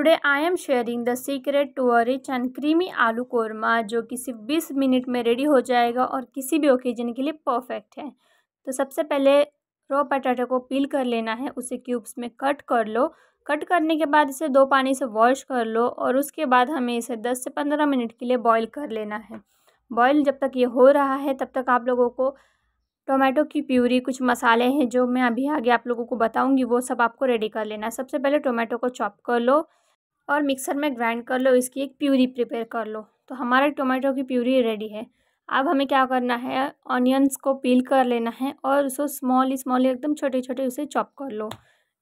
today I am sharing the secret to a rich and creamy aloo korma जो कि सिर्फ बीस मिनट में रेडी हो जाएगा और किसी भी ओकेजन के लिए परफेक्ट है तो सबसे पहले रॉ पटाटो को पील कर लेना है उसे क्यूब्स में कट कर लो कट करने के बाद इसे दो पानी से वॉश कर लो और उसके बाद हमें इसे 10 से 15 मिनट के लिए बॉईल कर लेना है बॉईल जब तक ये हो रहा है तब तक आप लोगों को टोमेटो की प्यूरी कुछ मसाले हैं जो मैं अभी आगे आप लोगों को बताऊंगी वो सब आपको रेडी कर लेना है सबसे पहले टोमेटो को चॉप कर लो और मिक्सर में ग्राइंड कर लो इसकी एक प्यूरी प्रिपेयर कर लो तो हमारे टोमेटो की प्यूरी रेडी है अब हमें क्या करना है ऑनियंस को पील कर लेना है और उसको स्मॉल स्मॉल एकदम छोटे छोटे उसे चॉप कर लो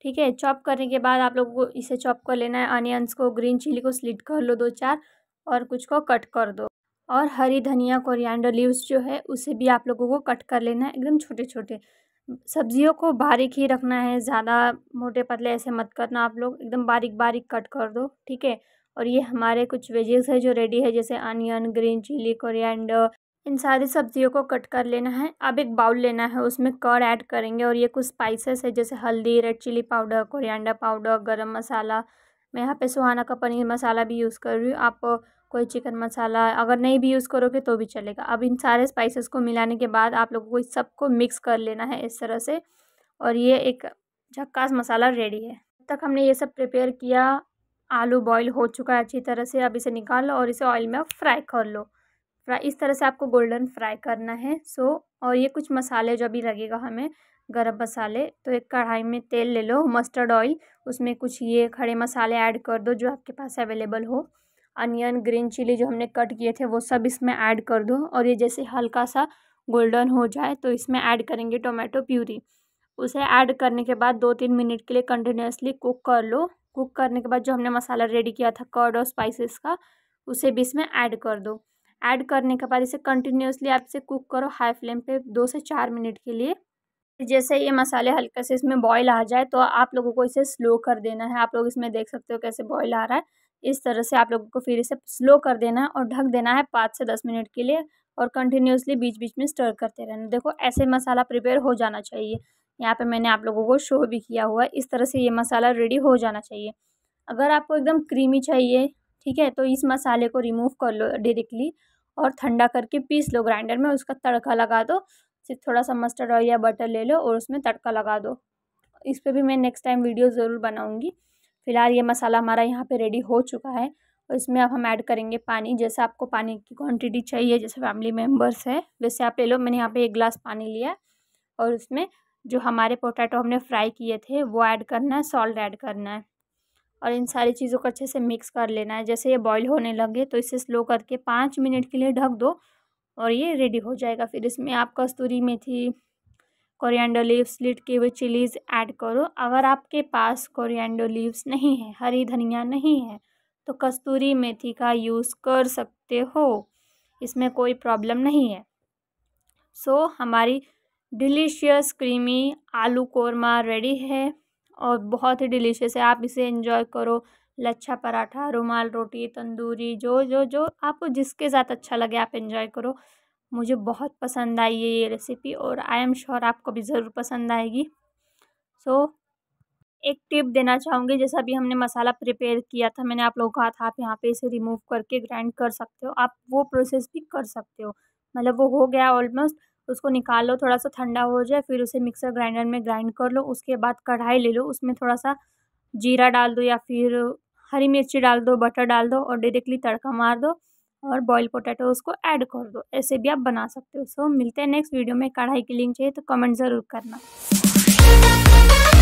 ठीक है चॉप करने के बाद आप लोग को इसे चॉप कर लेना है ऑनियंस को ग्रीन चिली को स्लिट कर लो दो चार और कुछ को कट कर दो और हरी धनिया कोरिएंडर लीव्स जो है उसे भी आप लोगों को कट कर लेना है एकदम छोटे छोटे सब्जियों को बारीक ही रखना है ज़्यादा मोटे पतले ऐसे मत करना आप लोग एकदम बारीक बारीक कट कर दो ठीक है और ये हमारे कुछ वेजेस है जो रेडी है जैसे अनियन ग्रीन चिली कोरिएंडर इन सारी सब्जियों को कट कर लेना है अब एक बाउल लेना है उसमें कर ऐड करेंगे और ये कुछ स्पाइसेस है जैसे हल्दी red chilli powder coriander powder garam masala मैं यहाँ पे सुहाना का पनीर मसाला भी यूज़ कर रही हूँ आप कोई चिकन मसाला अगर नहीं भी यूज़ करोगे तो भी चलेगा अब इन सारे स्पाइसेस को मिलाने के बाद आप लोगों को इस सबको मिक्स कर लेना है इस तरह से और ये एक झक्कास मसाला रेडी है अब तक हमने ये सब प्रिपेयर किया आलू बॉईल हो चुका है अच्छी तरह से अब इसे निकाल लो और इसे ऑयल में फ्राई कर लो फ्राई इस तरह से आपको गोल्डन फ्राई करना है सो और ये कुछ मसाले जो अभी लगेगा हमें गरम मसाले तो एक कढ़ाई में तेल ले लो मस्टर्ड ऑयल उसमें कुछ ये खड़े मसाले ऐड कर दो जो आपके पास अवेलेबल हो अनियन ग्रीन चिली जो हमने कट किए थे वो सब इसमें ऐड कर दो और ये जैसे हल्का सा गोल्डन हो जाए तो इसमें ऐड करेंगे टोमेटो प्यूरी उसे ऐड करने के बाद दो तीन मिनट के लिए कंटिन्यूसली कुक कर लो कुक करने के बाद जो हमने मसाला रेडी किया था कर्ड और स्पाइसेस का उसे भी इसमें ऐड कर दो ऐड करने के बाद इसे कंटिन्यूसली आप इसे कुक करो हाई फ्लेम पे दो से चार मिनट के लिए जैसे ये मसाले हल्के से इसमें बॉईल आ जाए तो आप लोगों को इसे स्लो कर देना है आप लोग इसमें देख सकते हो कैसे बॉईल आ रहा है इस तरह से आप लोगों को फिर इसे स्लो कर देना है और ढक देना है पाँच से दस मिनट के लिए और कंटिन्यूसली बीच बीच में स्टर करते रहना देखो ऐसे मसाला प्रिपेयर हो जाना चाहिए यहाँ पे मैंने आप लोगों को शो भी किया हुआ है इस तरह से ये मसाला रेडी हो जाना चाहिए अगर आपको एकदम क्रीमी चाहिए ठीक है तो इस मसाले को रिमूव कर लो डायरेक्टली और ठंडा करके पीस लो ग्राइंडर में उसका तड़का लगा दो सिर्फ थोड़ा सा मस्टर्ड ऑयल या बटर ले लो और उसमें तड़का लगा दो इस पर भी मैं नेक्स्ट टाइम वीडियो ज़रूर बनाऊँगी फ़िलहाल ये मसाला हमारा यहाँ पे रेडी हो चुका है और इसमें अब हम ऐड करेंगे पानी जैसे आपको पानी की क्वांटिटी चाहिए जैसे फैमिली मेम्बर्स है वैसे आप ले लो मैंने यहाँ पे एक गिलास पानी लिया और उसमें जो हमारे पोटैटो हमने फ्राई किए थे वो ऐड करना है सॉल्ट ऐड करना है और इन सारी चीज़ों को अच्छे से मिक्स कर लेना है जैसे ये बॉयल होने लगे तो इसे स्लो करके पाँच मिनट के लिए ढक दो और ये रेडी हो जाएगा फिर इसमें आप कस्तूरी मेथी कोरिएंडर लीव्स लिट की हुई चिलीज़ ऐड करो अगर आपके पास कोरिएंडर लीव्स नहीं है हरी धनिया नहीं है तो कस्तूरी मेथी का यूज़ कर सकते हो इसमें कोई प्रॉब्लम नहीं है सो so, हमारी delicious creamy aloo korma ready है और बहुत ही डिलीशियस है आप इसे इंजॉय करो लच्छा पराठा रुमाल रोटी तंदूरी जो जो जो आपको जिसके साथ अच्छा लगे आप इन्जॉय करो मुझे बहुत पसंद आई है ये रेसिपी और आई एम श्योर आपको भी ज़रूर पसंद आएगी सो so, एक टिप देना चाहूँगी जैसा भी हमने मसाला प्रिपेयर किया था मैंने आप लोगों को कहा था आप यहाँ पे इसे रिमूव करके ग्राइंड कर सकते हो आप वो प्रोसेस भी कर सकते हो मतलब वो हो गया ऑलमोस्ट उसको निकाल लो थोड़ा सा ठंडा हो जाए फिर उसे मिक्सर ग्राइंडर में ग्राइंड कर लो उसके बाद कढ़ाई ले लो उसमें थोड़ा सा जीरा डाल दो या फिर हरी मिर्ची डाल दो बटर डाल दो और डायरेक्टली तड़का मार दो और बॉयल पोटैटो उसको ऐड कर दो ऐसे भी आप बना सकते हो सो मिलते हैं नेक्स्ट वीडियो में कढ़ाई की लिंक चाहिए तो कमेंट ज़रूर करना